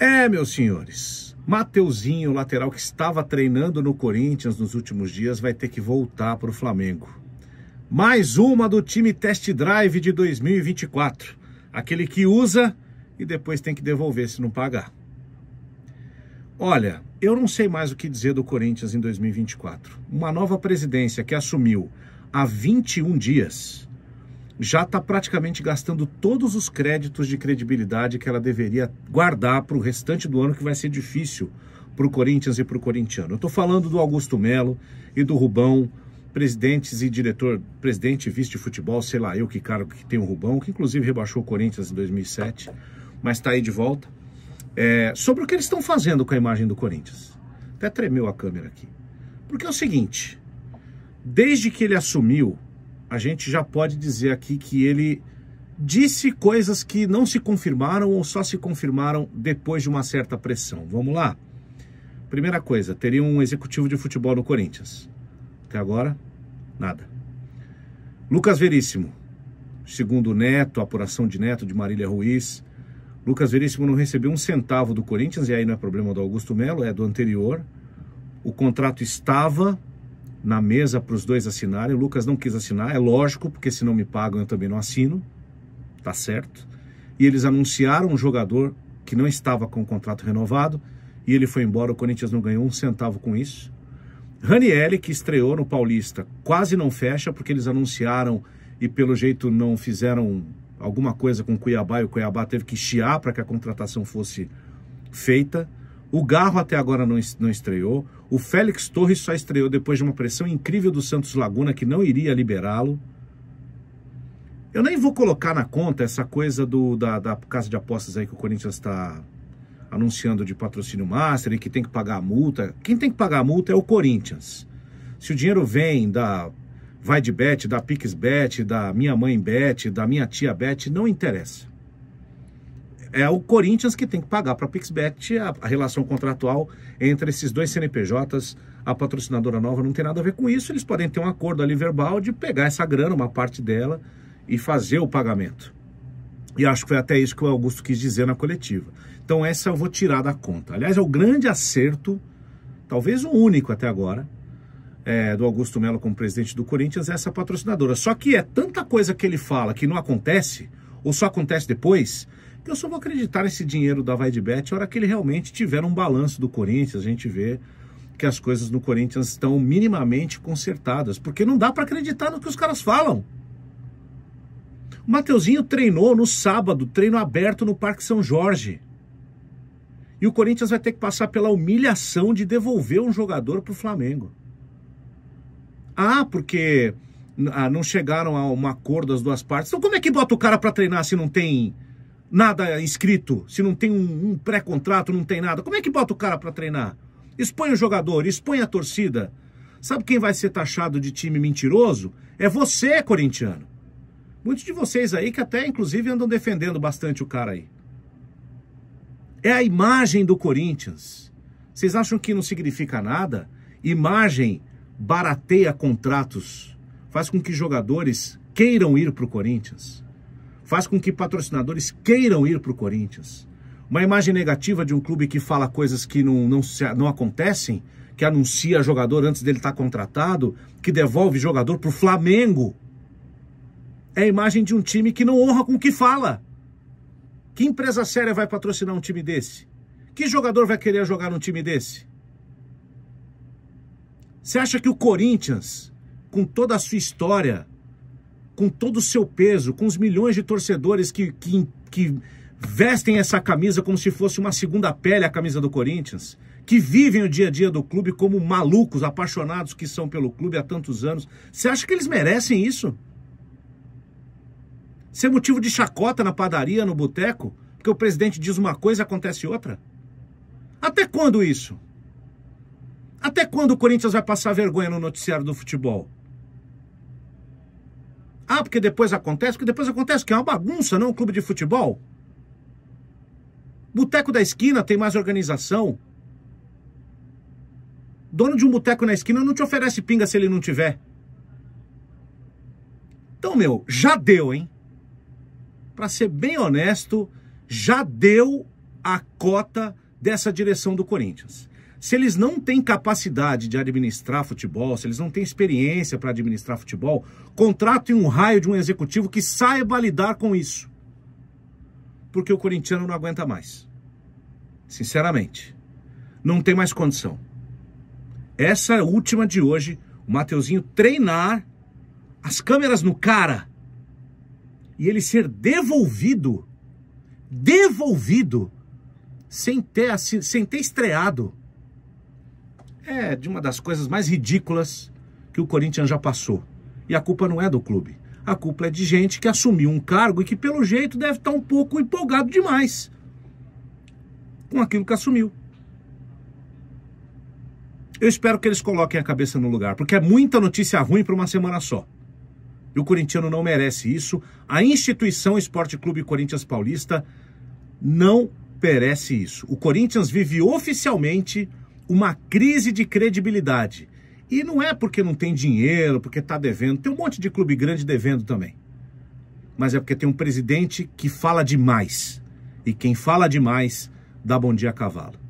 É, meus senhores, Mateuzinho, lateral que estava treinando no Corinthians nos últimos dias, vai ter que voltar para o Flamengo. Mais uma do time Test Drive de 2024. Aquele que usa e depois tem que devolver se não pagar. Olha, eu não sei mais o que dizer do Corinthians em 2024. Uma nova presidência que assumiu há 21 dias já está praticamente gastando todos os créditos de credibilidade que ela deveria guardar para o restante do ano, que vai ser difícil para o Corinthians e para o corintiano. Eu estou falando do Augusto Melo e do Rubão, presidentes e diretor, presidente e vice de futebol, sei lá eu que cargo que tem o Rubão, que inclusive rebaixou o Corinthians em 2007, mas está aí de volta. É, sobre o que eles estão fazendo com a imagem do Corinthians. Até tremeu a câmera aqui. Porque é o seguinte, desde que ele assumiu a gente já pode dizer aqui que ele disse coisas que não se confirmaram ou só se confirmaram depois de uma certa pressão. Vamos lá? Primeira coisa, teria um executivo de futebol no Corinthians. Até agora, nada. Lucas Veríssimo, segundo Neto, apuração de Neto de Marília Ruiz, Lucas Veríssimo não recebeu um centavo do Corinthians, e aí não é problema do Augusto Melo, é do anterior. O contrato estava na mesa para os dois assinarem. O Lucas não quis assinar, é lógico, porque se não me pagam eu também não assino, tá certo? E eles anunciaram um jogador que não estava com o contrato renovado e ele foi embora. O Corinthians não ganhou um centavo com isso. Ranielli, que estreou no Paulista, quase não fecha porque eles anunciaram e pelo jeito não fizeram alguma coisa com o Cuiabá e o Cuiabá teve que chiar para que a contratação fosse feita. O Garro até agora não, não estreou. O Félix Torres só estreou depois de uma pressão incrível do Santos Laguna, que não iria liberá-lo. Eu nem vou colocar na conta essa coisa do, da, da casa de apostas aí que o Corinthians está anunciando de patrocínio master e que tem que pagar a multa. Quem tem que pagar a multa é o Corinthians. Se o dinheiro vem da Vai de Bet, da Pix Bet, da Minha Mãe Bet, da Minha Tia Bet, não interessa é o Corinthians que tem que pagar para a Pixbet a, relação contratual entre esses dois CNPJs. A patrocinadora nova não tem nada a ver com isso. Eles podem ter um acordo ali verbal de pegar essa grana, uma parte dela, e fazer o pagamento. E acho que foi até isso que o Augusto quis dizer na coletiva. Então essa eu vou tirar da conta. Aliás, é o grande acerto, talvez o único até agora, é, do Augusto Melo como presidente do Corinthians, é essa patrocinadora. Só que é tanta coisa que ele fala que não acontece, ou só acontece depois, eu só vou acreditar nesse dinheiro da Vai Bet a hora que ele realmente tiver um balanço do Corinthians, a gente vê que as coisas no Corinthians estão minimamente consertadas, porque não dá para acreditar no que os caras falam. O Mateuzinho treinou no sábado, treino aberto no Parque São Jorge. E o Corinthians vai ter que passar pela humilhação de devolver um jogador para o Flamengo. Ah, porque ah, não chegaram a um acordo das duas partes. Então como é que bota o cara para treinar se não tem nada escrito, é se não tem um, um pré-contrato, não tem nada, como é que bota o cara para treinar? Expõe o jogador, expõe a torcida. Sabe quem vai ser taxado de time mentiroso? É você, corintiano. Muitos de vocês aí que até inclusive andam defendendo bastante o cara aí. É a imagem do Corinthians. Vocês acham que não significa nada? Imagem barateia contratos, faz com que jogadores queiram ir para o Corinthians faz com que patrocinadores queiram ir para o Corinthians. Uma imagem negativa de um clube que fala coisas que não, não, não acontecem, que anuncia jogador antes dele estar tá contratado, que devolve jogador para o Flamengo. É a imagem de um time que não honra com o que fala. Que empresa séria vai patrocinar um time desse? Que jogador vai querer jogar num time desse? Você acha que o Corinthians, com toda a sua história, com todo o seu peso, com os milhões de torcedores que, que, que vestem essa camisa como se fosse uma segunda pele a camisa do Corinthians, que vivem o dia a dia do clube como malucos, apaixonados que são pelo clube há tantos anos. Você acha que eles merecem isso? Ser motivo de chacota na padaria, no boteco, porque o presidente diz uma coisa e acontece outra? Até quando isso? Até quando o Corinthians vai passar vergonha no noticiário do futebol? Ah, porque depois acontece, porque depois acontece que é uma bagunça, não é um clube de futebol. Boteco da esquina tem mais organização. Dono de um boteco na esquina não te oferece pinga se ele não tiver. Então, meu, já deu, hein? Para ser bem honesto, já deu a cota dessa direção do Corinthians. Se eles não têm capacidade de administrar futebol, se eles não têm experiência para administrar futebol, contratem um raio de um executivo que saiba lidar com isso. Porque o corintiano não aguenta mais. Sinceramente. Não tem mais condição. Essa é a última de hoje. O Mateuzinho treinar as câmeras no cara e ele ser devolvido, devolvido, sem ter, sem ter estreado é de uma das coisas mais ridículas que o Corinthians já passou. E a culpa não é do clube. A culpa é de gente que assumiu um cargo e que, pelo jeito, deve estar um pouco empolgado demais com aquilo que assumiu. Eu espero que eles coloquem a cabeça no lugar, porque é muita notícia ruim para uma semana só. E o corintiano não merece isso. A instituição Esporte Clube Corinthians Paulista não merece isso. O Corinthians vive oficialmente uma crise de credibilidade. E não é porque não tem dinheiro, porque está devendo. Tem um monte de clube grande devendo também. Mas é porque tem um presidente que fala demais. E quem fala demais dá bom dia a cavalo.